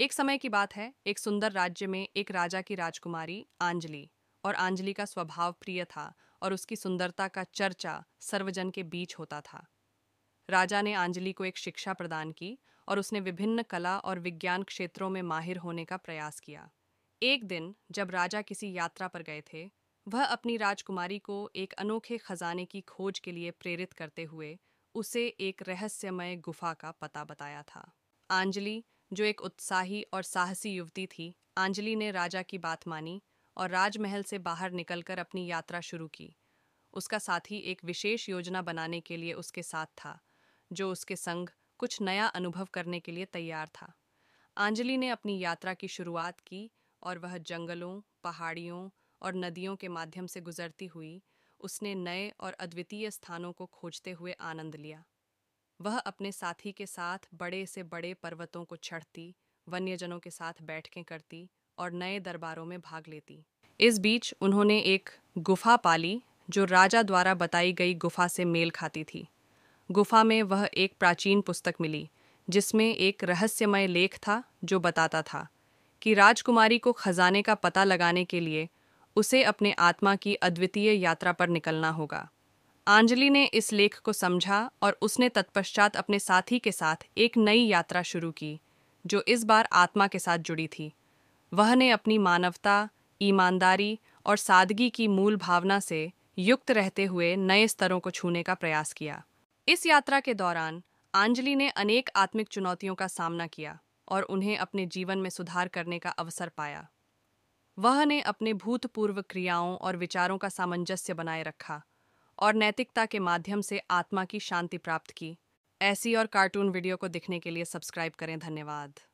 एक समय की बात है एक सुंदर राज्य में एक राजा की राजकुमारी आंजलि और आंजलि का स्वभाव प्रिय था और उसकी सुंदरता का चर्चा सर्वजन के बीच होता था राजा ने आंजलि को एक शिक्षा प्रदान की और उसने विभिन्न कला और विज्ञान क्षेत्रों में माहिर होने का प्रयास किया एक दिन जब राजा किसी यात्रा पर गए थे वह अपनी राजकुमारी को एक अनोखे खजाने की खोज के लिए प्रेरित करते हुए उसे एक रहस्यमय गुफा का पता बताया था आंजलि जो एक उत्साही और साहसी युवती थी आंजलि ने राजा की बात मानी और राजमहल से बाहर निकलकर अपनी यात्रा शुरू की उसका साथी एक विशेष योजना बनाने के लिए उसके साथ था जो उसके संग कुछ नया अनुभव करने के लिए तैयार था आंजलि ने अपनी यात्रा की शुरुआत की और वह जंगलों पहाड़ियों और नदियों के माध्यम से गुजरती हुई उसने नए और अद्वितीय स्थानों को खोजते हुए आनंद लिया वह अपने साथी के साथ बड़े से बड़े पर्वतों को चढ़ती वन्यजनों के साथ बैठकें करती और नए दरबारों में भाग लेती इस बीच उन्होंने एक गुफा पाली जो राजा द्वारा बताई गई गुफा से मेल खाती थी गुफा में वह एक प्राचीन पुस्तक मिली जिसमें एक रहस्यमय लेख था जो बताता था कि राजकुमारी को खजाने का पता लगाने के लिए उसे अपने आत्मा की अद्वितीय यात्रा पर निकलना होगा आंजलि ने इस लेख को समझा और उसने तत्पश्चात अपने साथी के साथ एक नई यात्रा शुरू की जो इस बार आत्मा के साथ जुड़ी थी वह ने अपनी मानवता ईमानदारी और सादगी की मूल भावना से युक्त रहते हुए नए स्तरों को छूने का प्रयास किया इस यात्रा के दौरान आंजलि ने अनेक आत्मिक चुनौतियों का सामना किया और उन्हें अपने जीवन में सुधार करने का अवसर पाया वह ने अपने भूतपूर्व क्रियाओं और विचारों का सामंजस्य बनाए रखा और नैतिकता के माध्यम से आत्मा की शांति प्राप्त की ऐसी और कार्टून वीडियो को देखने के लिए सब्सक्राइब करें धन्यवाद